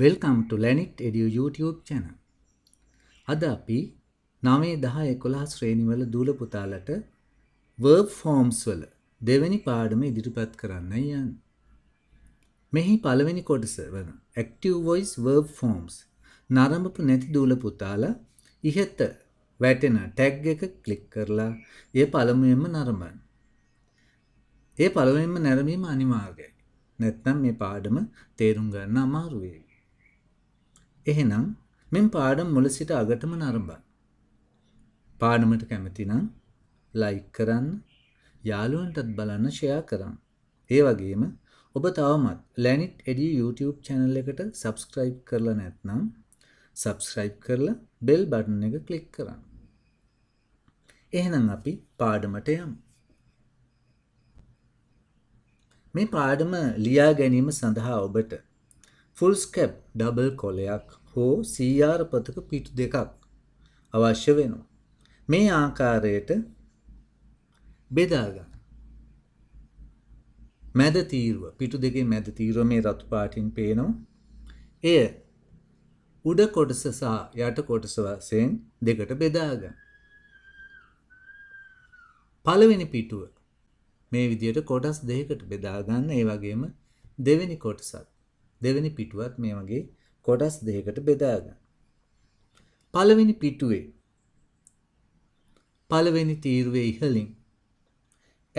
Welcome ටු ලැනිට් එඩිය YouTube චැන. අද අපි නමේ දහ එකොලා ශ්‍රේණිවල දූල පුතාලට වර්බ් ෆෝම්ස් වල දෙවැනි පාඩම ඉදිරිපත් කරන්න යන්. මෙහි පළවෙනි කොටස වන ඇක්ටව වොයිස් වර්බ් ෆෝම්ස් නරඹපු නැති දූල පුතාල ඉහත වැටෙන ටැග් එක කලික් කරලා ඒ පළමුවෙන්ම නරඹන්. ඒ පළවෙන්ම නැරමීම අනිවාර්යයි. නැත්නම් මේ පාඩම තේරුම් ගන්න අමාරුවේ. එහෙනම් මෙම පාඩම් මුල සිට අගටම නරඹන්න. පාඩමට කැමතිනම් ලයික් කරන්න, යාළුවන්ටත් බලන්න ෂෙයා කරන්න. ඒ වගේම ඔබ තවමත් ලැනිට් එඩී YouTube channel එකට subscribe කරලා නැත්නම් subscribe කරලා bell button එක click කරන්න. එහෙනම් අපි පාඩමට යමු. මේ පාඩම ලියා ගැනීම සඳහා ඔබට ෆුල්ස්කැප් ඩබල් කොලයක් හෝ සීආරපතක පිටු දෙකක් අවශ්‍ය වෙනවා. මේ ආකාරයට බෙදාගන්න. මැද තීරුව පිටු දෙකේ මැද තීරුව මේ රතු පාටින් පේනවා. එය උඩ කොටස සහ යට කොටස වශයෙන් දෙකට බෙදාගන්න. පළවෙනි පිටුව මේ විදියට කොටස් දෙකකට බෙදාගන්න ඒ වගේම දෙවෙනි කොටසත් දෙවෙනි පිටුවත් මේ වගේ කොටස් දෙකකට බෙදා ගන්න. පළවෙනි පිටුවේ පළවෙනි තීරුවේ ඉහළින්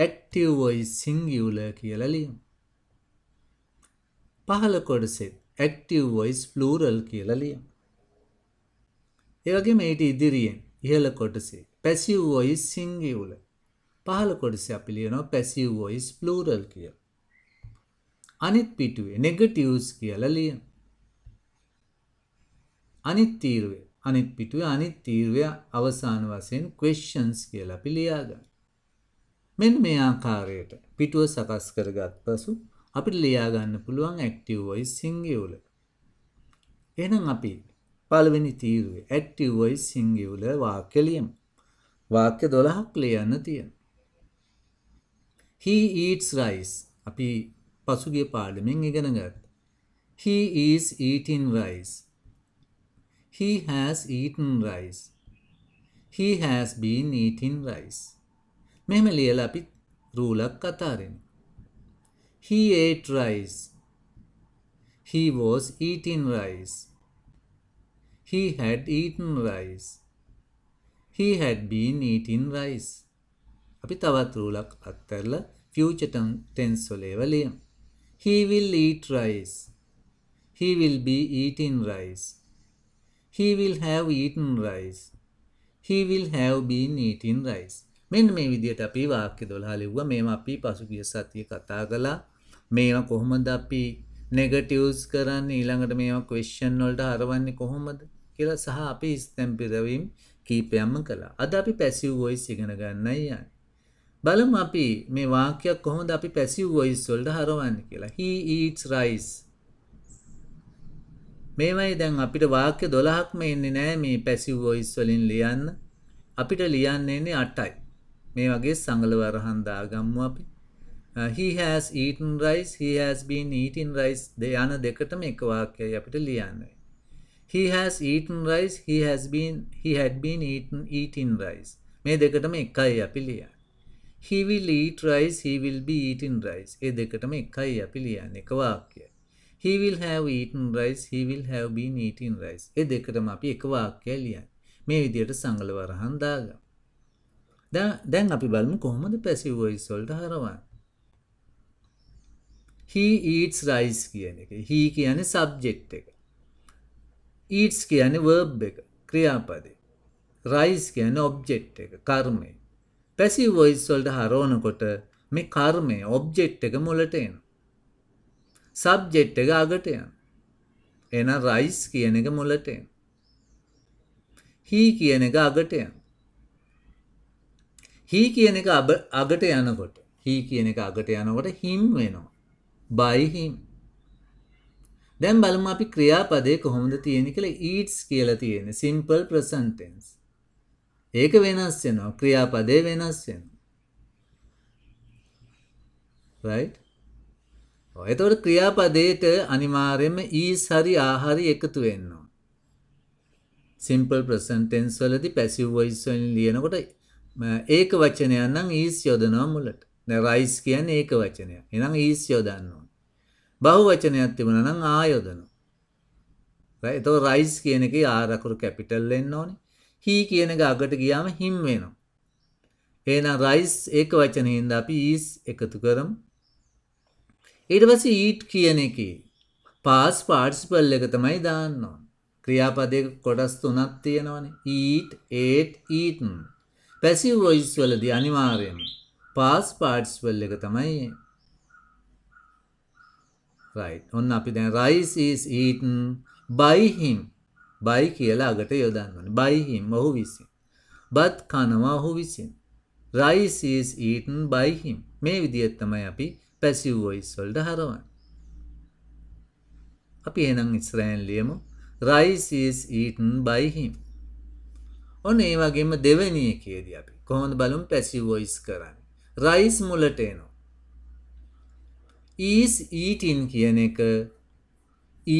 active voice singular කියලා ලියමු. පහළ කොටසෙත් active voice plural කියලා ලියමු. ඒ වගේම ඊට ඉදිරියෙන් ඉහළ කොටසේ passive voice singular පහළ කොටසේ අපි ලියනවා passive voice plural කියලා. අනිත් පිටුවේ නෙගටිව්ස් කියලා ලියන්න. අනිත් තීරුවේ අනිත් පිටුවේ අනිත් තීරුවේ අවසාන වශයෙන් questions කියලා අපි ලියාගන්න. මෙන්න මේ ආකාරයට පිටුව සකස් කරගත් පසු අපිට ලියාගන්න පුළුවන් active voice singular. එහෙනම් අපි පළවෙනි තීරුවේ active voice singular වාක්‍ය ලියමු. වාක්‍ය 12ක් ලියන්න තියෙනවා. He eats rice. අපි පසුගිය පාඩමෙන් ඉගෙන ගත්ත. He is eating rice. He has eaten rice. He has been eating rice. මෙහෙම ලියලා අපි රූලක් අතාරින්න. He ate rice. He was eating rice. He had eaten rice. He had been eating rice. අපි තවත් රූලක් අත්තරලා ෆියුචර් ටෙන්ස් වල ඒවා ලියමු. He will eat rice. He will be eating rice. He will have eaten rice. He will have been eating rice. මෙන්න මේ විදිහට අපි වාක්‍ය 12 ලිව්වා. මේවා අපි පසුගිය සතියේ කතා කළා. මේවා කොහොමද අපි නෙගටිව්ස් කරන්නේ ඊළඟට මේවා ක්වෙස්චන් වලට හරවන්නේ කොහොමද කියලා සහ අපි ස්තැම්පිරවීම් කීපයක්ම කළා. අද අපි පැසිව් වොයිස් ඉගෙන ගන්නයි යන්නේ. බලමු අපි මේ වාක්‍යයක් කොහොමද අපි පැසිව් වොයිස් වලට හරවන්නේ කියලා. he eats rice. මේවයි දැන් අපිට වාක්‍ය 12ක්ම එන්නේ නැහැ මේ පැසිව් වොයිස් වලින් ලියන්න. අපිට ලියන්න එන්නේ 8යි. මේ වගේ සංගලවරහන් දාගමු අපි. Uh, he has eaten rice he has been eating rice දෙ යන දෙකටම එක වාක්‍යයි අපිට ලියන්න. he has eaten rice he has been he had been eaten eating rice මේ දෙකටම එකයි අපි ලියන්නේ. he will eat rice he will be eating rice ඒ දෙකටම එකයි අපි ලියන්නේ එක වාක්‍යය he will have eaten rice he will have been eating rice ඒ දෙකටම අපි එක වාක්‍යය ලියන්නේ මේ විදියට සංගල වරහන් දාගමු දැන් අපි බලමු කොහොමද passive voice වලට හරවන්නේ he eats rice කියන එක he කියන්නේ subject එක eats කියන්නේ verb එක ක්‍රියාපදේ rice කියන්නේ object එක කර්මය පැසිව් වොයිස් වලට හරවනකොට මේ කර්මය ඔබ්ජෙක්ට් එක මුලට එන. සබ්ජෙක්ට් එක අගට යන. එහෙනම් රයිස් කියන එක මුලට එන. හි කියන එක අගට යන. හි කියන එක අගට යනකොට හි කියන එක අගට යනකොට හිම් වෙනවා. by him. දැන් බලමු අපි ක්‍රියාපදේ කොහොමද තියෙන්නේ කියලා eats කියලා තියෙන්නේ simple present tense. ඒක වෙනස් වෙනවා ක්‍රියාපදේ වෙනස් වෙනවා right එතකොට ක්‍රියාපදයට අනිවාර්යයෙන්ම is හරි are හරි එකතු වෙනවා simple present tense වලදී passive voice වලින් ලියනකොට ඒක වචනයක් නම් is යොදනවා මුලට දැන් rise කියන්නේ ඒක වචනයක් එහෙනම් is යොදන්න ඕනේ බහු වචනයක් තිබුණා නම් ආ යොදනවා right එතකොට rise කියන එකේ r අකුරු capital වෙන්න ඕනේ හී කියන එක අගට ගියාම හිම් වෙනවා. එහෙනම් රයිස් ඒක වචනයෙන් අපි ඊස් එකතු කරමු. ඊට පස්සේ ඊට් කියන එකේ පාස් පාර්ටිසිපල් එක තමයි දාන්න ඕන. ක්‍රියාපදයක කොටස් තුනක් තියෙනවානේ. Eat, ate, eaten. Passive voice වලදී අනිවාර්යයෙන්ම පාස් පාර්ටිසිපල් එක තමයි right. ඔන්න අපි දැන් rice is eaten by him බයි කියලා අගට යොදන්වන බයිහිම් ඔහු විසින් බත් කනවා ඔහු විසින් rice is eaten by him මේ විදිහට තමයි අපි passive voice වලට හරවන්නේ අපි එහෙනම් ඉස්රායල් ලියමු rice is eaten by him ඔන්න ඒ වගේම දෙවෙනි එකේදී අපි කොහොමද බලමු passive voice කරන්නේ rice මුලට එනවා is eating කියන එක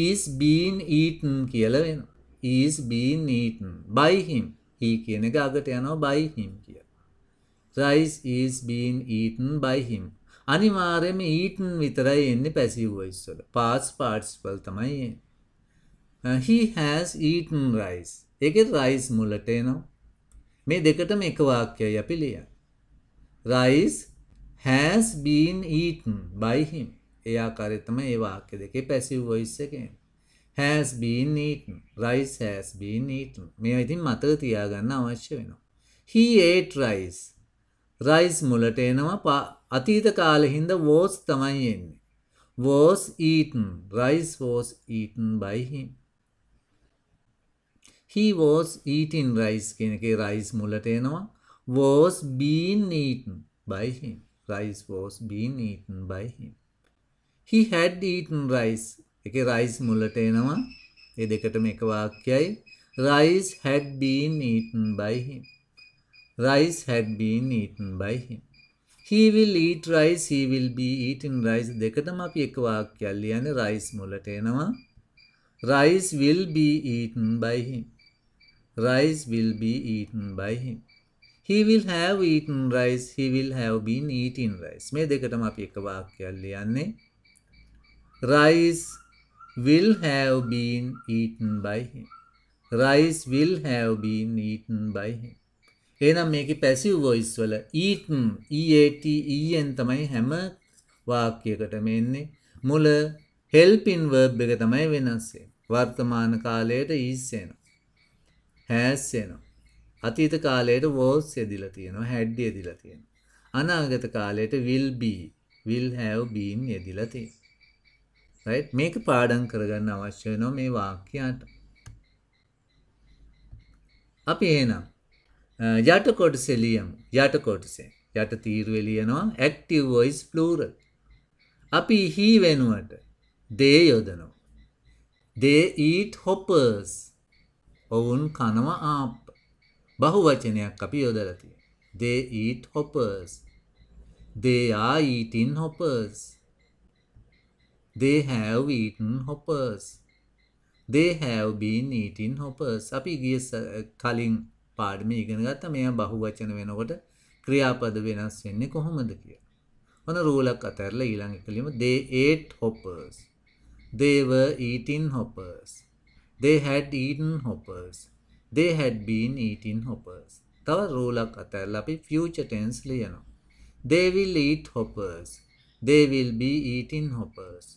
is being eaten කියලා වෙනවා is being eaten by him. he කියන එක අගට යනවා by him කියලා. rice is being eaten by him. අනිවාර්යයෙන්ම eaten විතරයි එන්නේ passive voice වල. past participle තමයි එන්නේ. Uh, he has eaten rice. ඒකේ rice මුලට එනවා. මේ දෙකටම එක වාක්‍යයයි අපි ලියන්නේ. rice has been eaten by him. ඒ ආකාරයට තමයි මේ වාක්‍ය දෙකේ passive voice එකේ. has been eaten. Rice has been eaten. මේවා ඉතින් මතක තියාගන්න අවශ්‍ය වෙනවා. He ate rice. rice මුලට එනවා අතීත කාලෙහිඳ was තමයි එන්නේ. was eaten. rice was eaten by him. he was eating rice කියන එකේ rice මුලට එනවා was being eaten by him. Rice was being eaten by him. He had eaten rice එකේ රයිස් මුලට එනවා. ඒ දෙකටම එක වාක්‍යයි. Rice had been eaten by him. Rice had been eaten by him. He will eat rice, he will be eating rice. දෙකටම අපි එක වාක්‍යයක් ලියන්නේ rice මුලට එනවා. Rice will be eaten by him. Rice will be eaten by him. He will have eaten rice, he will have been eating rice. මේ දෙකටම අපි එක වාක්‍යයක් ලියන්නේ. Rice will have been eaten by him. Rice will have been eaten by him. එහෙනම් මේකේ passive voice වල eaten e a t e n තමයි හැම වාක්‍යයකටම එන්නේ. මුල help in verb එක තමයි වෙනස් වෙන්නේ. වර්තමාන කාලයට is එනවා. has එනවා. අතීත කාලයට was යදිලා තියෙනවා, had යදිලා තියෙනවා. අනාගත කාලයට will be, will have been යදිලා තියෙනවා. රයිට් මේක පාඩම් කරගන්න අවශ්‍ය වෙනවා මේ වාක්‍යයට. අපි එහෙනම් යට කොටසේ ලියමු. යට කොටසේ. යට තීරුවේ ලියනවා active voice plural. අපි he වෙනුවට they යොදනවා. They eat hoppers. ඔවුන් කනවා ආප්ප. බහුවචනයක් අපි යොදලා තියෙනවා. They eat hoppers. They are eating hoppers. They have eaten hoppers. They have been eating hoppers. අපි ගිය කලින් පාඩමේ ඉගෙන ගත්තා මේවා බහුවචන වෙනකොට ක්‍රියාපද වෙනස් වෙන්නේ කොහොමද කියලා. ඔන්න රූලක් අතහැරලා ඊළඟ එකලියම they ate hoppers. They were eating hoppers. They had eaten hoppers. They had been eating hoppers. තව රූලක් අතහැරලා අපි future tense ලියනවා. They will eat hoppers. They will be eating hoppers.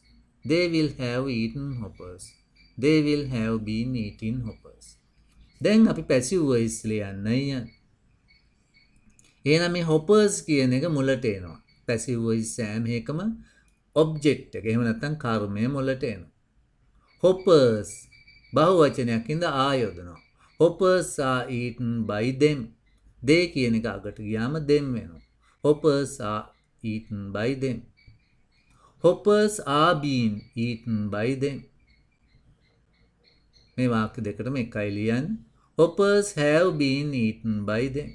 They will have eaten hoppers. They will have been eating hoppers. දැන් අපි passive vice ලියන්න යන්. එහෙනම් මේ hoppers කියන එක මුලට එනවා. පැසිව් වයිස් සෑම එකම ඔබ්ජෙක්ට් එක. එහෙම නැත්නම් කර්මය මුලට එනවා. hoppers බහුවචනයක් ඉඳ ආයෝදනවා. hoppers are eaten by them. they කියන එක අගට ගියාම them වෙනවා. hoppers are eaten by them. hoppers are being eaten by them මේ වාක්‍ය දෙකටම එකයි ලියන්න hoppers have been eaten by them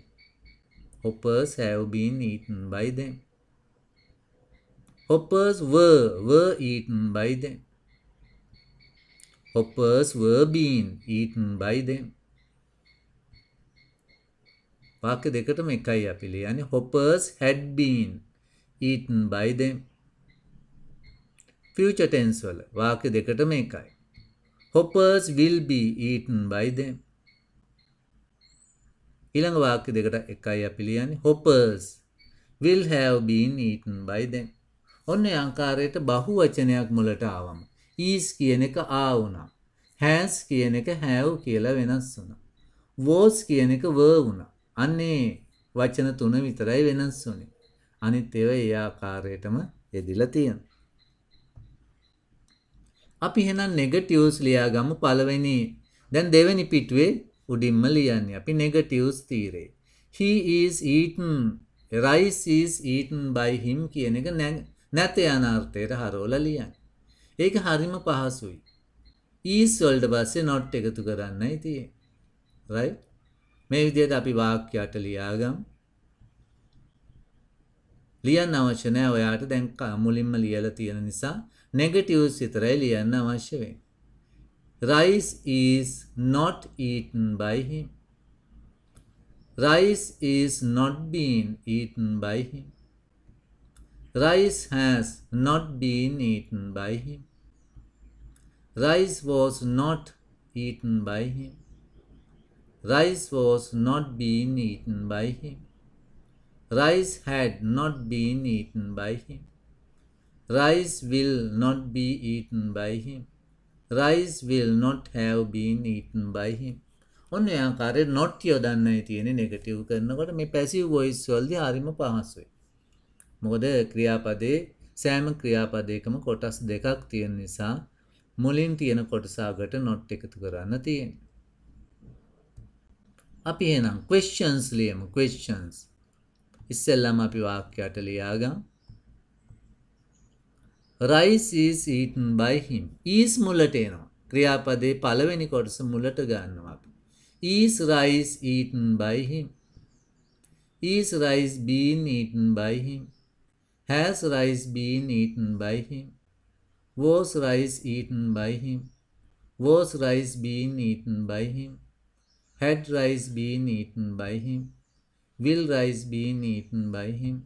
hoppers have been eaten by them hoppers were were eaten by them hoppers were being eaten by them වාක්‍ය දෙකටම එකයි අපි ලියන්නේ hoppers had been eaten by them future tense වල වාක්‍ය දෙකටම එකයි. Hoppers will be eaten by them. ඊළඟ වාක්‍ය දෙකට එකයි අපි ලියන්නේ hoppers will have been eaten by them. ඔන්න අංකාරයට බහු වචනයක් මුලට ආවම is කියන එක ආ වුණා. has කියන එක have කියලා වෙනස් වුණා. was කියන එක were වුණා. අන්නේ වචන තුන විතරයි වෙනස් වුනේ. අනිත් ඒවා ඒ ආකාරයටම යෙදිලා තියෙනවා. අපි එහෙනම් නෙගටිව්ස් ලියාගමු පළවෙනි. දැන් දෙවෙනි පිටුවේ උඩින්ම ලියන්නේ. අපි නෙගටිව්ස් తీරේ. He is eaten. Rice is eaten by him කියන එක නැත යන අර්ථයට හරවලා ලියන්න. ඒක හරිම පහසුයි. is වලට පස්සේ not එකතු කරන්නයි තියෙන්නේ. right? මේ විදිහට අපි වාක්‍යයට ලියාගමු. ලියන්න අවශ්‍ය නැහැ ඔයාට දැන් මුලින්ම ලියලා තියෙන නිසා Negatives with Riley Anna Namashave. Rice is not eaten by him. Rice is not being eaten by him. Rice has not been eaten by him. Rice was not eaten by him. Rice was not being eaten by him. Rice had not been eaten by him. Rice will not be eaten by him. Rice will not have been eaten by him. ඔන්න ආකාරය note යොදන්නයි තියෙන negative කරනකොට මේ passive voice වලදී හරිම පහසුයි. මොකද ක්‍රියාපදේ සෑම ක්‍රියාපදයකම කොටස් දෙකක් තියෙන නිසා මුලින් තියෙන කොටසාගට නොට් එකතු කරන්න තියෙන. අපි එහෙනම් questions ලියමු questions. ඉස්සෙල්ලාම අපි වාක්‍යයට ලියාගමු. rice is eaten by him is mulateno. එනවා ක්‍රියාපදේ පළවෙනි කොටස මුලට is rice eaten by him is rice being eaten by him has rice been eaten by him was rice eaten by him was rice being eaten by him had rice been eaten by him will rice being eaten by him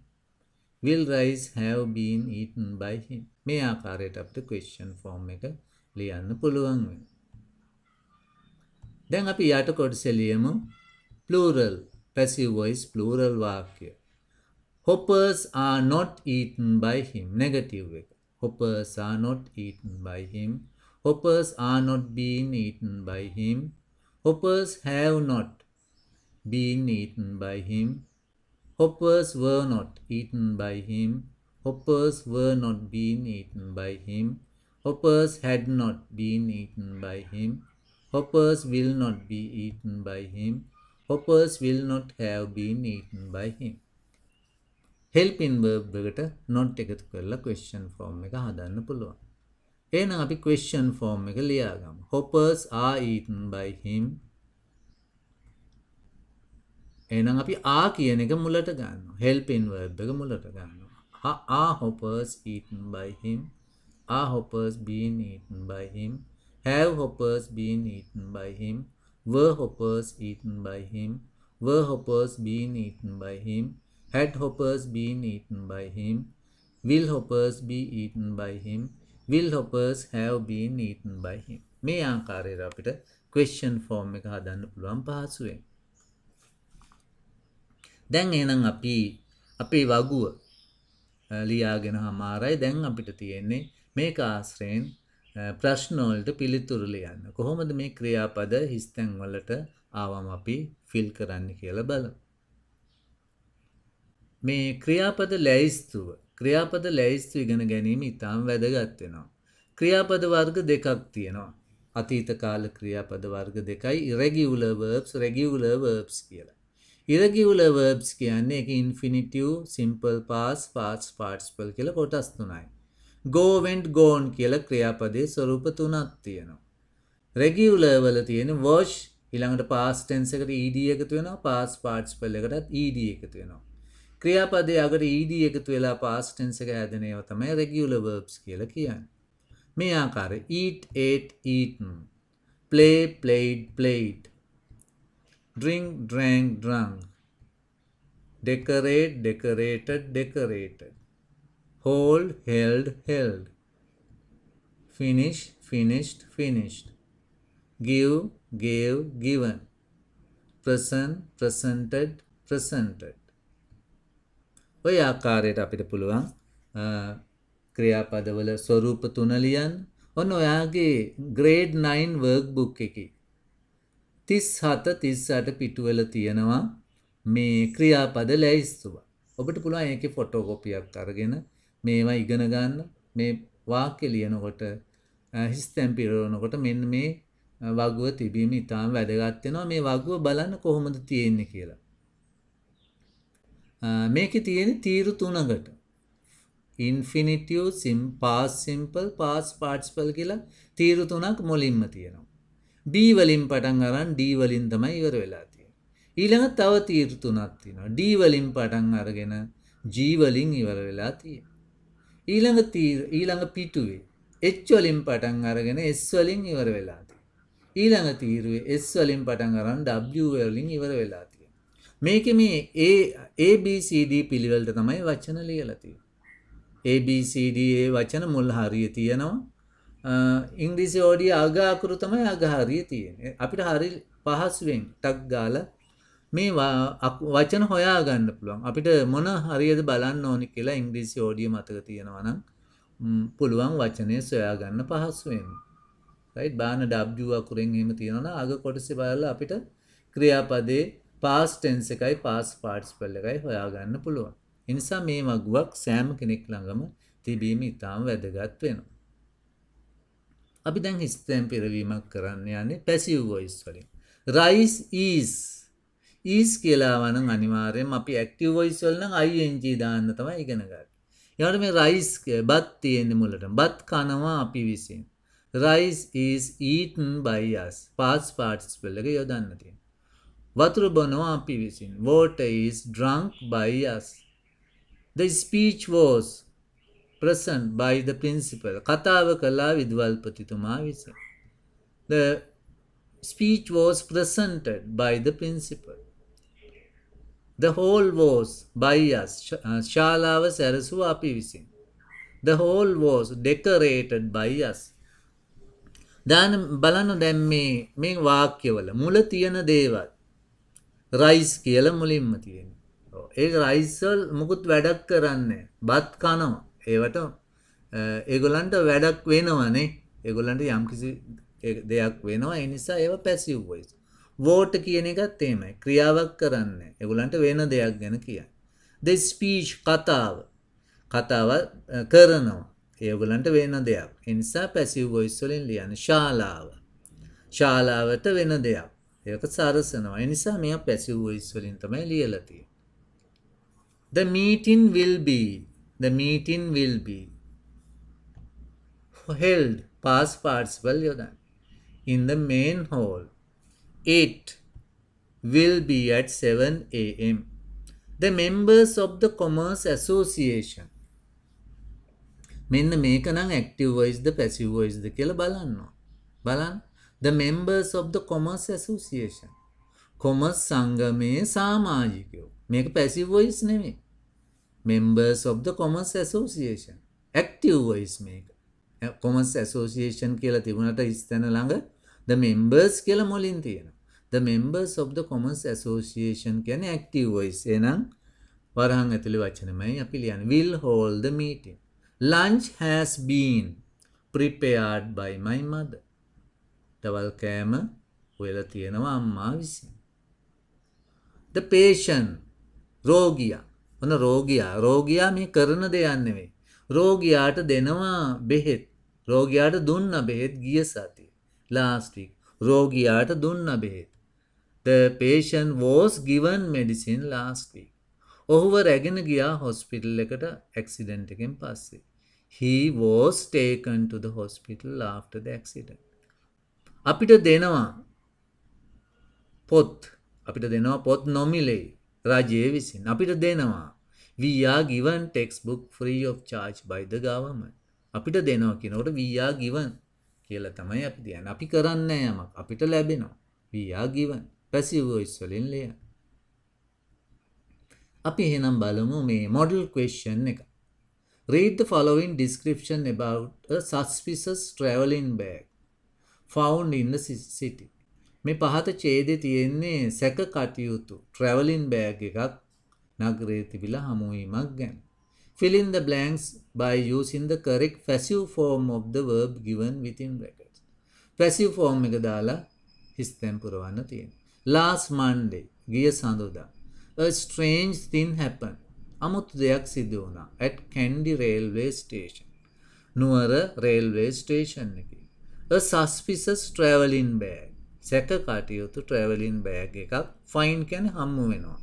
will rice have been eaten by him මේ ආකාරයට අපිට question form එක ලියන්න පුළුවන් දැන් අපි යට කොටසේ ලියමු plural passive voice plural වාක්‍ය hoppers are not eaten by him negative එක hoppers are not eaten by him hoppers are not being eaten by him hoppers have not been eaten by him hoppers were not eaten by him Hoppers were not being eaten by him. Hoppers had not been eaten by him. Hoppers will not be eaten by him. Hoppers will not have been eaten by him. හෙල්පින් verb එකට not එකතු කරලා question form එක හදන්න පුළුවන්. එහෙනම් අපි question form එක ලියාගමු. Hoppers are eaten by him. එහෙනම් අපි are කියන එක මුලට ගන්නවා. help in verb එක මුලට ගන්නවා. are, are hoppers eaten by him? Are hoppers being eaten by him? Have hoppers been eaten by him? Were hoppers eaten by him? Were hoppers being eaten by him? Had hoppers been eaten by him? Will hoppers be eaten by him? Will hoppers have been eaten by him? මේ ආකාරයට අපිට question form එක හදන්න පුළුවන් පහසුවෙන්. දැන් එහෙනම් අපි අපේ වගුව ලියාගෙන හමාරයි දැන් අපිට තියෙන්නේ මේක ආශ්‍රයෙන් ප්‍රශ්නෝල්ට පිළිතුරු ලියන්න. කොහොමද මේ ක්‍රියාපද හිස්තැන්වලට ආවම අපි ෆිල් කරන්න කියල බල. මේ ක්‍රියාපද ලැයිස්තුව ක්‍රියාපද ලැයිස්තු ඉගෙන ගැනීම ඉතාම් වැදගත්වෙනවා. ක්‍රියාපද වර්ග දෙකක් තියෙනවා. අතීත කාල ක්‍රියාපද වර්ග දෙකයි ඉරැගිවුලවර්ස් රැගිවුලවර්ස් කියලා. ඉරගිවුල වර්බ්ස් කියන්නේ එක infinitive simple past past participle කියල කොටස් තුනයි. ගෝවෙන්ට් ගෝන් කියල ක්‍රියාපදේ ස්වරූප තුනක් තියෙනවා. රෙගිවුලවල තියෙන වෝෂ් ඉළඟට පාස්ටන්ස එකට ඊඩ එකතු වෙන පාස් පාට්ස් පල්ල එකටත් ඊඩ එකතු වෙනවා. ක්‍රියාපදේ අගට ඊඩ එකතු වෙලා පාස්ටන්ස එක ඇදනයව තමයි රෙගියුල වර්බ්ස් කියල කියන්න. මේ ආකාර eat ate eaten play played played drink, drank, drunk, decorate, decorated, decorated, hold, held, held, finish, finished, finished, give, gave, given, present, presented, presented. ඔය ආකාරයට අපිට පුළුවන් ක්‍රියාපදවල ස්වරූප තුන ලියන්න. ඔන්න ඔයාගේ grade 9 workbook එකේ තිස් හත තිස්සට පිටුවල තියෙනවා මේ ක්‍රියාපද ලැයිස්තුව. ඔබට පුළුවන් ඒක ෆොටෝකොපියක් අරගෙන මේවා ඉගෙන ගන්න මේ වාක්‍ය ලියනකොට හිස්තැම් පිරවනකොට මෙන්න මේ වගුව තිබීම ඉතාම වැදගත් වෙනවා මේ වගුව බලන්න කොහොමද තියෙන්නේ කියලා. මේකේ තියෙන තීරු තුනකට ඉන්ෆිනිටිව් සිම් පාස් සිම්පල් පාස් පාර්ටිසිපල් කියලා තීරු තුනක් මුලින්ම තියෙනවා. බීවලින් පටන් අරන් ඩීවලින් තමයි ඉවර වෙලාතිය. ඊළඟ තව තීර්තුනත්තිනවා ඩීවලින් පටන් අරගෙන ජීවලින් ඉවර වෙලා තිය. ඊළඟ තීර ඊළඟ පිටුවේ එච්වලින් පටන් අරගෙන එස්වලින් ඉවර වෙලාති. ඊළඟ තීරුවේ එස්වලින් පටන් අරන් ඩවලින් ඉවර වෙලාතිය. මේක මේ ABCD පිළිවල්ට තමයි වචන ලියලතිය. ABCD වචන මුල් හරිය තියෙනවා ඉංග්‍රීසි ෝඩිය අගාකුරු තමයි අගහරිය තියෙන අපිට හරි පහසුවෙන් ටක් ගාල මේවා වචන හොයා ගන්න පුළුවන් අපිට මොන හරියද බලන්න ඕනි කියලා ඉංග්‍රීසි ෝඩිය මතක තියෙනවනම් පුළුවන් වචනය සොයා ගන්න පහසුවෙන් රයිට් බාන ඩබ්ජුව අකුරෙන් හෙම තියෙනන අග කොටසි බලල අපිට ක්‍රියාපදේ පාස් ටෙන්ස එකයි පාස් පාට්ස් පල්ල එකයි හොයාගන්න පුළුවන් එනිසා මේ මගුවක් සෑම කෙනෙක් ළඟම තිබීම ඉතාම වැදගත් වෙනවා අපි දැන් ස්තෑම් පිරවීමක් කරන්න යන්නේ පැසිව් වොයිස් වලින් රයිස් ඊස් ඊස් කියලාවන අනිවාරයෙන් අපි ඇක්ටව වොයිස් වල්න අයිජ දාන්න තම ඉගෙනගත් එවට මේ රයිස් බත් තියෙන්නේ මුලට බත් කනවා අපි විසින් rice is eaten by us past පාටිස්පල්ලක යොදන්න තියෙන වතුර බොනවා අපි විසින් water is drunk by us the speech was present by the principal කතාව කළා විදුවල්පතිතුමා විස the speech was presented by the principal the whole was by us ශාලාව සැරසුව අපි විසින් the whole was decorated by us දැන් බලන්න දැන් මේ මේ වාක්‍යවල මුල තියෙන දේවල් රයිස් කියලා මුලින්ම තියෙන. ඒ රයිස්වල මුකුත් වැඩක් කරන්නේ බත් කනවා. ඒවට ඒගොලන්ට වැඩක් වෙනවනේ ඒගොලන්ට යම්කිසි දෙයක් වෙනවා එනිසා ඒව පැසිව්වයිස් වෝට කියන එකත් ඒමයි ක්‍රියාවක් කරන්න එගුලන්ට වෙන දෙයක් ගැන කිය දෙ ස්පීච් කතාව කතාව කරනවා ඒගුලන්ට වෙන දෙයක් එනිසා පැසිව් බොයිස්වලින් ලියන ශාලාව ශාලාවට වෙන දෙයක් ඒක සරසනවා එනිසා මෙ පැසිව් බොයිස්වලින් තමයි ලියලතිය the meeting will be the meeting will be held past participle Yodan in the main hall. It will be at 7 a.m. The members of the Commerce Association make active voice the passive voice the වොයිස්ද balan no balan the members of the commerce association commerce සංගමයේ සාමාජිකයෝ make passive voice නෙමෙයි members of the Commerce Association. Active voice maker. Commerce eh, association කියලා තිබුණට ස්තැන ළඟ the members කියල මොලින් තියෙන the members of the commerce association කැන ඇක්ටවයිස් එනම් වරහන් ඇතුළි වචනමයි අපි ලියන් විල් හෝල්ද මීට ලංච් හැස් බීන් ප්‍රිපයාඩ් බයිමයි මද දවල් කෑම වෙල තියෙනවා අම්මා විසින් ද පේෂන් රෝගියා ඔන්න රෝගයා රෝගයා මේ කරන දෙයන්නවේ. රෝගයාට දෙනවා බෙහෙත් රෝගයාට දුන්න බෙහෙත් ගිය සති ලාස්ටික් රෝගයාට දුන්න බෙහෙත්. The patient was given medicine last week. ඔහුව රැගෙන ගියා හොස්පිටල් එකට ඇක්සිඩන්ට් එකෙන් පස්සේ. He was taken to the hospital after the accident. අපිට දෙනවා පොත් අපිට දෙනවා පොත් නොමිලේ රජය විසින් අපිට දෙනවා. We are given textbook free of charge by the government. අපිට දෙනවා කියනකොට we are given කියලා තමයි අපි කියන්නේ. අපි කරන්නේ යමක් අපිට ලැබෙනවා. we are given. passive voice වලින් ලියන. අපි එහෙනම් බලමු මේ model question එක. Read the following description about a suspicious traveling bag found in the city. මේ පහත ඡේදේ තියෙන්නේ සැක කටයුතු ට්‍රැවලින් බෑග් එකක් නගරයේ තිබිලා හමුවීමක් ගැන. Fill in the blanks by using the correct passive form of the verb given within brackets. passive form එක දාලා හිස්තැන් පුරවන්න තියෙනවා. Last Monday ගිය සඳුදා a strange thing happened. අමුතු දෙයක් සිදු වුණා at Kandy railway station. Nuwara railway station එකේ. a suspicious traveling bag සැක කටයුතු ට්‍රැවලින් බෑග් එකක් ෆයින් කැන හම්මු වෙනවා.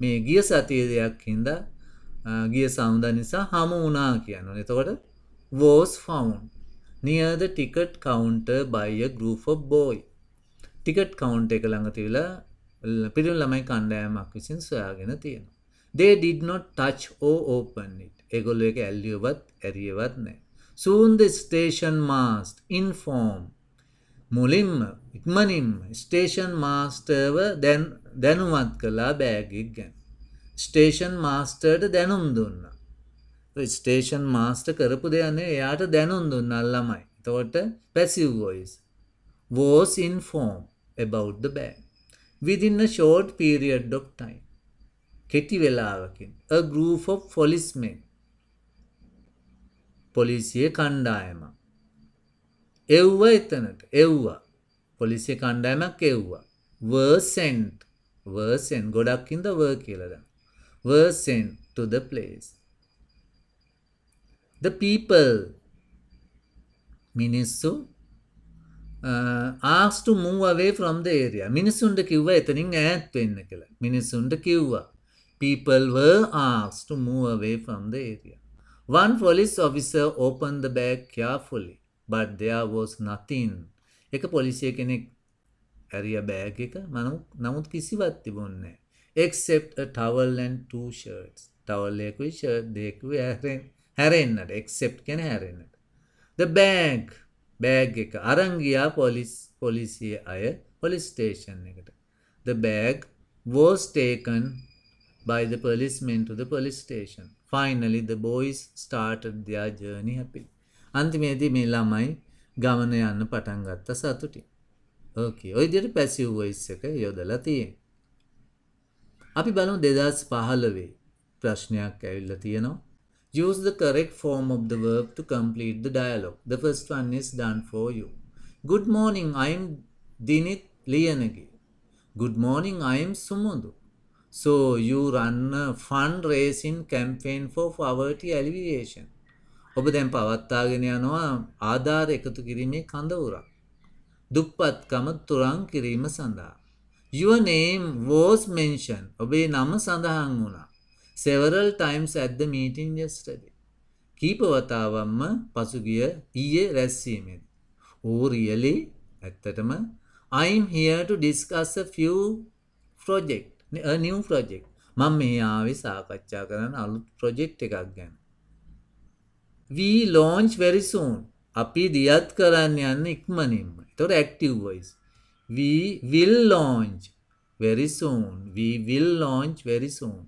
මේ ගිය සතිය දෙයක් හින්ද ගිය සෞද නිසා හම වනා කියන්න එතකොට was found near ticket counter by a group boy ticket counter එක ළඟතිවෙලා පිරිල් ළමයි කණ්ඩෑමක් විසින් සොයාගෙන තියෙන. දේ ඩිඩ්නොට ටච් ඕ ඕපන්ට එගොල්ල එක ඇල්ලියවත් ඇරියවත් නෑ. සූන්ද ස්ටේෂන් මාස්ට ඉන්ෆෝර්ම් මුලින්ම ඉක්මනින්ම ස්ටේෂන් මාස්ටර්ව දැනුවත් කලා බෑගික් ගැන්. ස්ටේෂන් මාස්ටර්ට දැනුම් දුන්න. ස්ටේෂන් මාස්ට කරපු දෙයන්නේ එයාට දැනුම් දුන්න අල්ලමයි තෝට passive voice. was informed about the bag within a short period of time. කෙටි වෙලාවකින් a group of policemen පොලිසිය කණ්ඩායමක් එව්ව එතනට එව්වා පොලිසිය කණ්ඩායමක් එව්වා වර්සෙන්ට් වර්සෙන් ගොඩක්කින්ද වර් කියලද වර්සෙන් to the place the people මිනිස්සු asked to move away from the area මිනිසුන්ට කිව්වා එතනින් ඈත් වෙන්න කියලා මිනිසුන්ට කිව්වා people were asked to move away from the area one police officer opened the bag carefully but there was nothing එක පොලිසිය කෙනෙක් ඇරිය බෑග එක මනු නමුත් කිසිවත් තිබුන්නේ except a towel and two shirts towel එකකුයි shirt දෙකුයි ඇරෙන් හැරෙන්නට except කෙන හැරෙන්නට the bag bag, එක අරන් ගියා police පොලිසිය අය පොලිස් ස්ටේෂන් එකට the bag was taken by the policeman to the police station finally the boys started their journey happily අන්තිමේදී මේ ළමයි ගමන යන්න පටන් ගත්ත සතුටින්. ඕකේ. ඔය විදිහට පැසිව් වොයිස් එක යොදලා තියෙන්නේ. අපි බලමු 2015 ප්‍රශ්නයක් ඇවිල්ලා තියෙනවා. Use the correct form of the verb to complete the dialogue. The first one is done for you. Good morning, I am Dinit Liyanagi. Good morning, I am Sumudu. So you run a fundraising campaign for poverty alleviation. ඔබ දැන් පවත්තාගෙන යනවා ආධාර එකතු කිරීමේ කඳවුරක්. දුප්පත්කම තුරන් කිරීම සඳහා. Your name was mentioned. ඔබේ නම සඳහන් වුණා. Several times at the meeting yesterday. කීප වතාවක්ම පසුගිය ඊයේ රැස්වීමේදී. Oh really? ඇත්තටම I'm here to discuss a few project, a new project. මම මේ ආවේ සාකච්ඡා කරන්න අලුත් ප්‍රොජෙක්ට් එකක් ගැන. වී ලෝන්ච් වෙරිසූන් අපි දියත් කරන්න යන්න ඉක්මනින්ම තොට ඇක්ටවවයිස් විල් ලෝන්ච් වෙරිසූන් විල් ලෝන්ච් වෙරිසූන්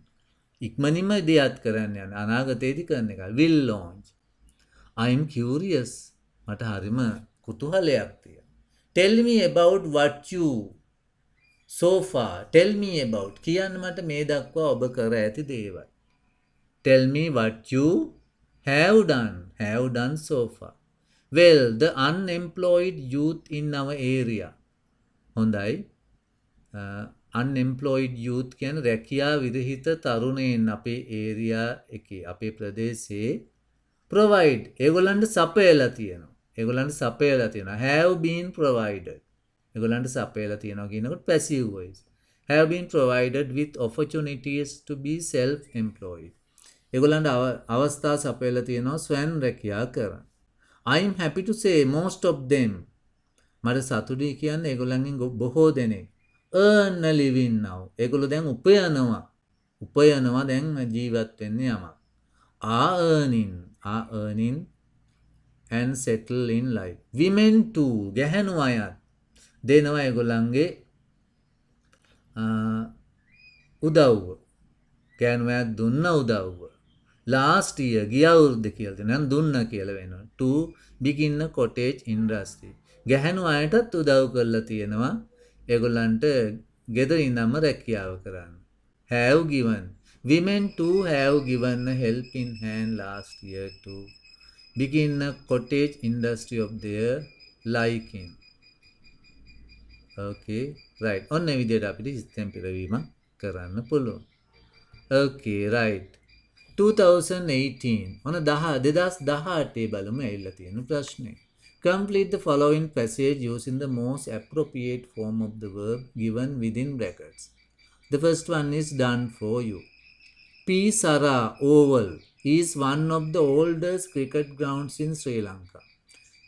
ඉක්මනිම දියත් කරන්න යන්න අනාගතයේති කරන එක විල් ලෝන්ච් අයිම් කිවරියස් මට හරිම කුතුහලයක් තිය tell me about what you so far tell me about කියන්න මට මේ දක්වා ඔබ කර ඇති දේවල් ටෙල්මි what you have done, have done so far? Well, the unemployed youth in our area. හොඳයි. අන්ఎంප්ලොයිඩ් uh, යූත් කියන රැකියා විරහිත තරුණයන් අපේ ඒරියා එකේ අපේ ප්‍රදේශයේ ප්‍රොවයිඩ් ඒගොල්ලන්ට සපයලා තියෙනවා. ඒගොල්ලන්ට සපයලා තියෙනවා. have been provided. ඒගොල්ලන්ට සපයලා තියෙනවා කියනකොට passive voice. have been provided with opportunities to be self employed. එගොලන්ට අවස්ථා සපයල තියෙනවා ස්වයන් රැකයා කර. I'm happy to say most of them මට සතුටී කියන්න එගොලඟින් බොහෝ දෙනෙක් ඒන්න ලිවින්නව එකොළු දැන් උපයනවා උපයනවා දැන් ජීවත් වෙන්නේ යම ආනින් ආනින් ඇන් සෙටල්ලින් ලයි විමෙන්ටූ ගැහැනු අයත් දෙනවා එගොලන්ගේ උදව්ව ගෑනුවයක් දුන්න උදව්ව ලාස්ටිය ගියවුරුද්ද කියලද නම් දුන්න කියල වෙන ට බිකින්න කොටේජ් ඉන්ද්‍රස්ති ගැහැනු අයටත් උදව් කරලා තියෙනවා එගොල්ලන්ට ගෙදර ඉඳම්ම රැකියාව කරන්න have given women too have given a helping hand last year to begin a cottage industry of their liking okay right ඔන්න විදියට අපිට සිතෙන් පෙරවීමක් කරන්න පුළුවන් okay right 2018 ඔන 10 2018 බලමු ඇවිල්ලා තියෙන ප්‍රශ්නේ complete the following passage using the most appropriate form of the verb given within brackets the first one is done for you p sara oval is one of the oldest cricket grounds in sri lanka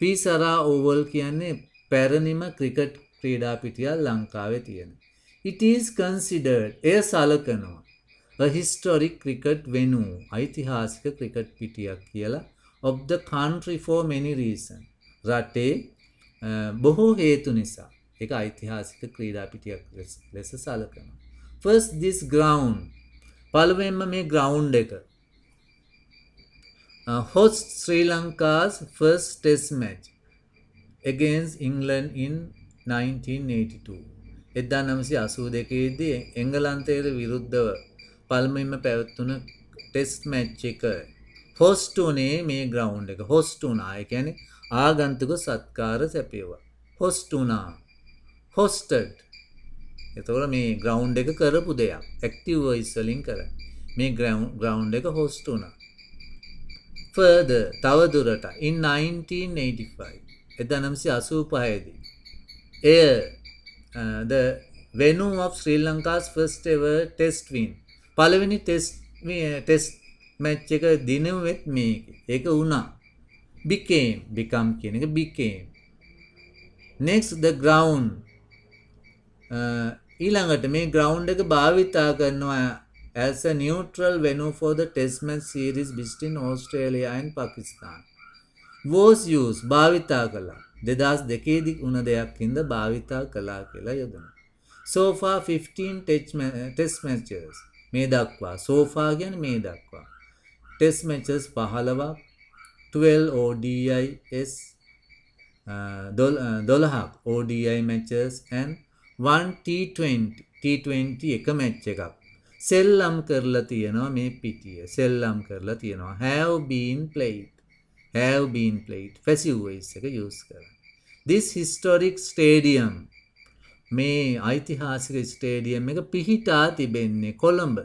p sara oval කියන්නේ paranima cricket ක්‍රීඩා පිටියක් ලංකාවේ it is considered a salakano. The Historic Cricket Venue ඓතිහාසික cricket පිටියක් කියලා of the country for many reason රටේ බොහෝ හේතු නිසා ඒක ඓතිහාසික ක්‍රීඩා පිටියක් ලෙස සලකනවා first this ground පළවෙනිම මේ ground එක uh, host Sri Lanka's first test match against England in 1982 1982 දී එංගලන්තයට විරුද්ධව පල්මෙන්ම පැවත්වන ටෙස්ට් මැච්ච එක හොස්ට වනේ මේ ග්‍රවන්් එක හොස්ට වනා එකැන ආගන්තුක සත්කාර සැපේවා හොස්ට වනා හොස්ටඩ් එතවට මේ ග්‍රවන්් එක කරපු දෙයක් ඇක්තිව ඉස්සලින් කර මේ ග්‍රවන්් එක හොස්ට වනා ෆර්ද තවදුරට ඉන් 1985 එදනම්සි අසූ පහයදී එය the uh, venue of Sri Lanka's first ever test win පළවෙනි ටෙස් ටෙස් මැච් එක දිනුවෙත් මේක ඒක වුණා became become කියන එක became next the ground ඊළඟට මේ ground එක භාවිතා කරනවා as a neutral venue for the test match series between Australia and Pakistan was used භාවිතා කළා 2002 දී උන දෙයක් හින්ද භාවිතා කළා කියලා යොදනවා so far 15 test matches මේ දක්වා සෝෆා ගැන මේ දක්වා ටෙස් මැචස් පහලවක් 12 ODIS දොළහක් ODI matches and 1T20 T20 එක මැච් එකක් සෙල්ලම් කරලා තියෙනවා මේ පිටිය සෙල්ලම් කරලා තියෙනවා have been played have been played passive voice එක use කරලා this historic stadium මේ ඓතිහාසික ස්ටේඩියම් එක පිහිටා තිබෙන්නේ කොළඹ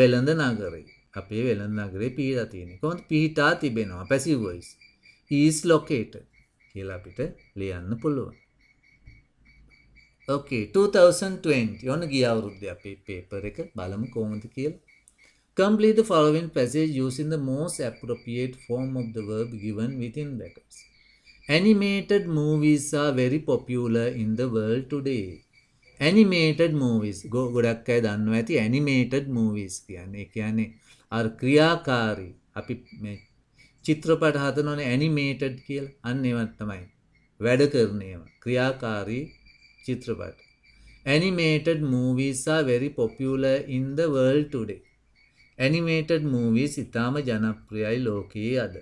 වෙළඳ නගරේ. අපේ වෙළඳ නගරේ පිහිටා තියෙන්නේ. කොහොමද පිහිටා තිබෙනවා? passive voice. he is located කියලා අපිට ලියන්න පුළුවන්. okay 2020 ඔන්න ගිය අවුරුද්දේ අපේ paper එක බලමු කොහොමද කියලා. Complete the following passage using the most appropriate form of the verb given within brackets. Animated movies are very popular in the world today. Animated movies. ගොඩක් අය දන්නවා ඇති animated movies කියන්නේ. ඒ කියන්නේ අර ක්‍රියාකාරී අපි මේ චිත්‍රපට හදනවනේ animated කියලා. අන්න ඒවත් තමයි. වැඩ කරන ඒවා. ක්‍රියාකාරී චිත්‍රපට. Animated movies are very popular in the world today. Animated movies ඉතාම ජනප්‍රියයි ලෝකයේ අද.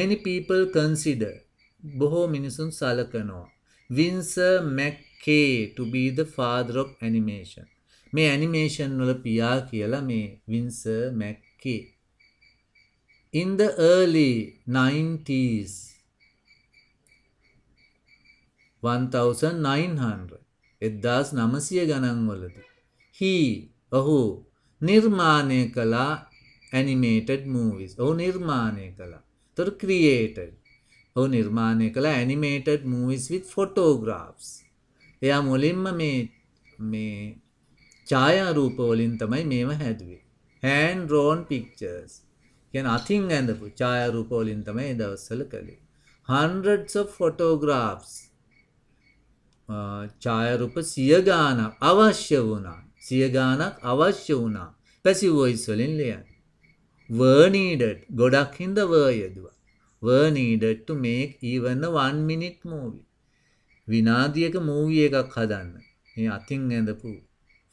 Many people consider බොහෝ මිනිසුන් සලකනවා. Winsor McCay to be the father of animation. මේ animation වල පියා කියලා මේ Winsor McCay. In the early 90s 1900 1900 ගණන්වලදී he ඔහු නිර්මාණය කළා animated movies. ඔහු නිර්මාණය කළා. තොර created ඔහු නිර්මාණය කළ ඇනිමේටඩ් මූවිස් විත් ෆොටෝග්‍රාෆ්ස් එයා මුලින්ම මේ මේ ඡායාරූපවලින් තමයි මේම හැදුවේ හෑන් රෝන් පික්චර්ස් කියන අතින් ඇඳපු ඡායාරූපවලින් තමයි ඒ දවස්වල කළේ hundreds of photographs ඡායාරූප සිය ගාණක් අවශ්‍ය වුණා සිය ගාණක් අවශ්‍ය වුණා පැසිව් වොයිස් වලින් ලියන්න were needed ගොඩක් හින්දා were යදුවා were needed to make even a 1 minute movie. විනාදියක මූවී එකක් හදන්න මේ අතින් ඇඳපු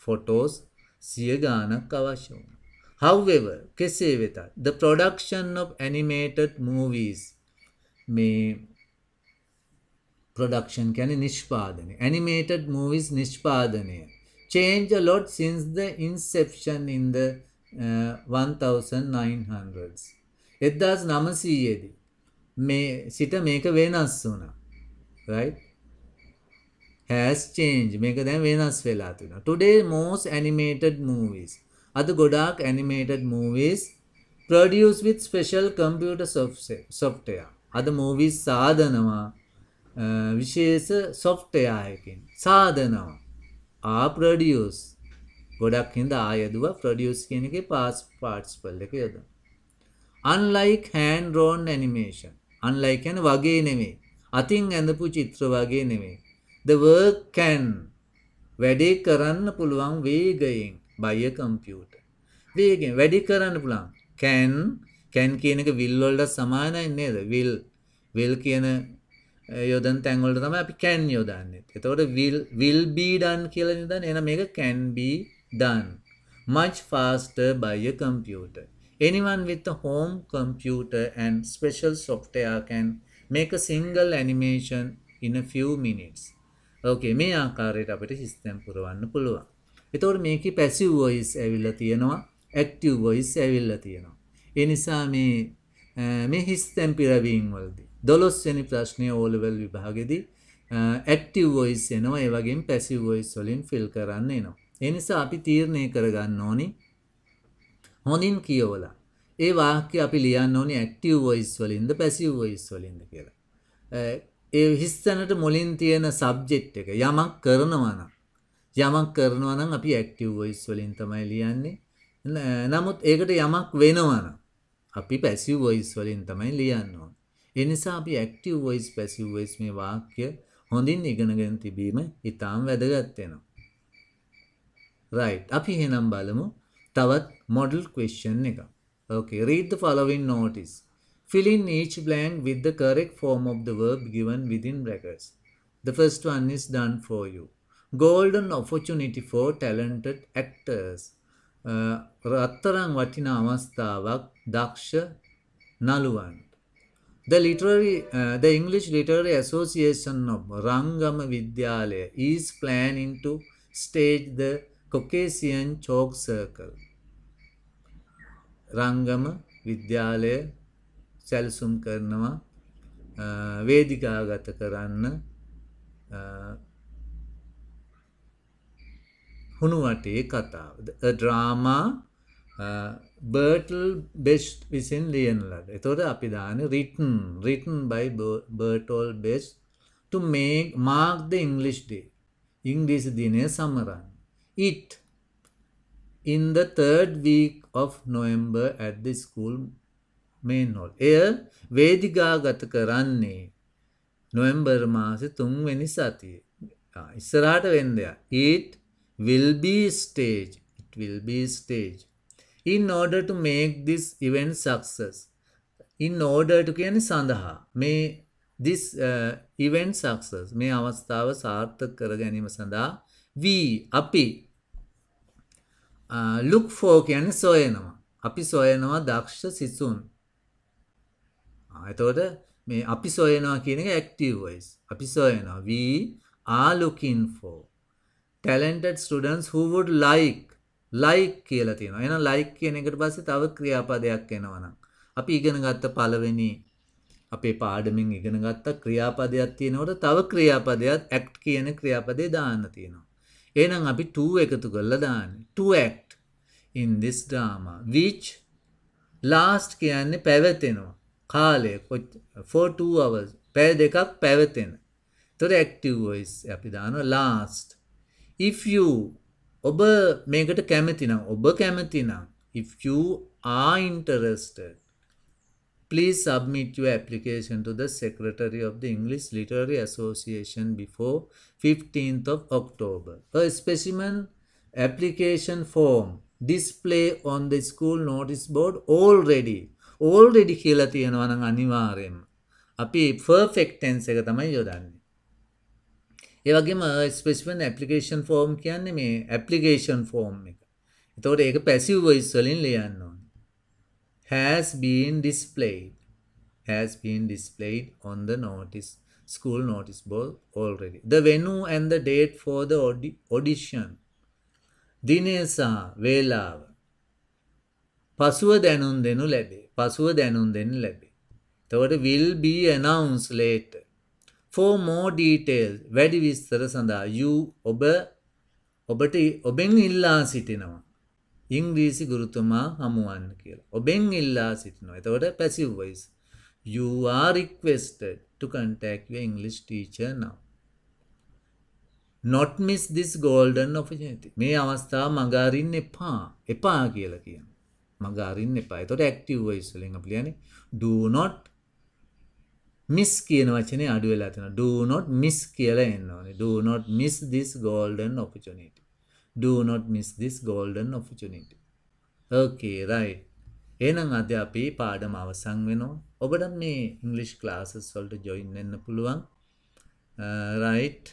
ෆොටෝස් සිය ගානක් අවශ්‍ය වුණ. However, කෙසේ වෙතත් the production of animated movies මේ production කියන්නේ නිෂ්පාදනය. Animated movies නිෂ්පාදනය change a lot since the inception in the uh, 1900s. 1900 එදදාස් නමසීයේදී මේ සිට මේක වෙනස් වුණා has change මේක දැන් වෙනස් වෙලා තිනවා today most animated movies අද ගොඩාක් animated movies produce with special computer software අද movies සාදනවා විශේෂ software එකකින් සාදනවා are produce ගොඩක් හින්දා ආයදුව produce කියන එකේ past participle එක යොදනවා unlike hand drawn animation unlike කියන්නේ වගේ නෙමෙයි. අතින් ඇඳපු චිත්‍ර වගේ නෙමෙයි. The work can වැඩේ කරන්න පුළුවන් වේගයෙන් by a computer. වේගෙන් වැඩි කරන්න පුළුවන්. can can කියන එක will වලට සමානයි නේද? will will කියන යොදන් තැන් වලට තමයි අපි can යොදන්නේ. එතකොට will will be done කියලා නේද? එහෙනම් මේක can be done much faster by a computer. Anyone with a home computer and special software can make a single animation in a few minutes. ඕකේ මේ ආකාරයට අපිට සිස්තම් පුරවන්න පුළුවන්. එතකොට මේකේ passive voice ඇවිල්ලා තියෙනවා, active voice ඇවිල්ලා තියෙනවා. ඒ නිසා මේ මේ හිස්තම් පිරවීම් වලදී 12 වෙනි ප්‍රශ්නය O level විභාගෙදී active voice එනවා, ඒ වගේම passive voice වලින් fill කරන්න එනවා. ඒ නිසා අපි තීරණය කරගන්න ඕනේ හොඳින් කියෝලා. ඒ වාක්‍ය අපි ලියන්න ඕනි ඇක්ටව වොයිස් වලින්ද පැසිව් වොයිස් වලින්ද කියලා. ඒ හිස්සනට මුලින් තියෙන සබ්ජෙට් එක යමක් කරනවනම් යමක් කරනවනම් අපි ඇක්ටව වොයිස් වලින් තමයි ලියන්නේ. නමුත් ඒකට යමක් වෙනවනම් අපි පැසිව් වොයිස් වලින් තමයි ලියන්න ඕන. ඒ නිසා අපි ඇක්ටව වොයිස් පැසිව් වොයිස් මේ වාක්‍ය හොඳින් ඉගෙනගෙන තිබීම ඉතාම වැදගත් වෙනවා. රයිට් අපි එහෙනම් බලමු තවත් model question එක. Okay, read the following notice. Fill in each blank with the correct form of the verb given within brackets. The first one is done for you. Golden opportunity for talented actors. රත්තරං වටින අවස්ථාවක් දක්ෂ නළුවන්ට. The literary, uh, the English Literary Association of Rangam Vidyalaya is planning to stage the Caucasian chalk circle. රංගම විද්‍යාලය සැලසුම් කරනවා වේදිකාගත කරන්න හුණුවටේ කතාව drama බර්ටල් බෙස්් විසින් ලියන ලට එතොට අපි දාන රිටන් රිටන් බයි බර්ටෝල් බෙස් මේ මාක්ද ඉංගලිෂ්ඩේ ඉංග්‍රීසි දිනය සමරන්න it in the third week of November at the school main hall. එය වේදිකාගත කරන්නේ නොවැම්බර් මාසෙ තුන්වෙනි සතියේ. ඉස්සරහට වෙන්න දෙයක්. It will be staged. It will be staged. In order to make this event success. In order to කියන්නේ සඳහා. මේ this uh, event success. මේ අවස්ථාව සාර්ථක කර ගැනීම සඳහා we අපි ලුක් ෆෝ කියන්න සොයනවා අපි සොයනවා දක්ෂ සිසුන් එතෝට මේ අපි සොයනවා කියන එක ඇක්ටවයිස් අපි සොයනවා we are looking for talented students who would like like කියලා තියෙනවා එන ලයික් කියන එකට පස්සේ තව ක්‍රියාපදයක් එනවනම් අපි ඉගෙන ගත්ත පළවෙනි අපේ පාඩමින් ඉගෙන ගත්ත ක්‍රියාපදයක් තියෙනවට තව ක්‍රියාපදයක් ඇක්ට් කියන ක්‍රියාපදේ දාන්න තියෙනවා එහෙනම් අපි 2 එකතු කරලා දාන්නේ 2x in this drama, which last කියන්නේ පැවතෙනවා. කාලය for 2 hours පැය දෙකක් පැවතෙන. ඒතර active voice අපි දානවා last. If you ඔබ මේකට කැමති නම් ඔබ කැමති නම් if you are interested please submit your application to the secretary of the English Literary Association before 15th of October. A specimen application form display on the school notice board already already කියලා තියෙනවා නම් අනිවාර්යෙන්ම අපි perfect tense එක තමයි යොදන්නේ ඒ වගේම specimen application form කියන්නේ මේ application form එක. එතකොට ඒක passive voice වලින් ලියන්න ඕනේ. has been displayed has been displayed on the notice school notice board already. The venue and the date for the audi audition දිනය සහ වේලාව පසුව දැනුම් දෙනු ලැබේ පසුව දැනුම් දෙනු ලැබේ තවට will be announced later for more details වැඩි විස්තර සඳහා you ඔබ ඔබට ඔබෙන් ඉල්ලා සිටිනවා ඉංග්‍රීසි ගුරුතුමා හමුවන්න කියලා ඔබෙන් ඉල්ලා සිටිනවා එතවට passive voice you are requested to contact your english teacher now not miss this golden opportunity. මේ අවස්ථාව මඟ අරින්න එපා. එපා කියලා කියනවා. මඟ අරින්න එපා. ඒතකොට active voice වලින් අපි කියන්නේ do not miss කියන වචනේ අඩු වෙලා තියෙනවා. do not miss කියලා එන්න ඕනේ. do not miss this golden opportunity. do not miss this golden opportunity. okay right. එහෙනම් අද අපි පාඩම අවසන් වෙනවා. ඔබට මේ ඉංග්‍රීසි ක්ලාසස් වලට join වෙන්න පුළුවන්. Uh, right.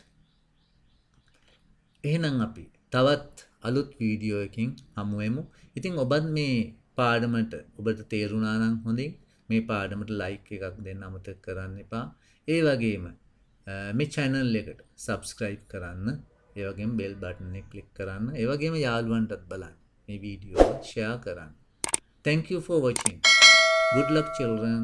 එහෙනම් අපි තවත් අලුත් වීඩියෝ එකින් හමුවෙමු. ඉතින් ඔබත් මේ පාඩමට ඔබට තේරුණා නම් හොඳින් මේ පාඩමට ලයික් එකක් දෙන්න අමතක කරන්න එපා. ඒ වගේම මේ channel එකට subscribe කරන්න, ඒ වගේම bell button එක click කරන්න, ඒ වගේම යාළුවන්ටත් බලන්න. මේ වීඩියෝ share කරන්න. Thank you for watching. Good luck children.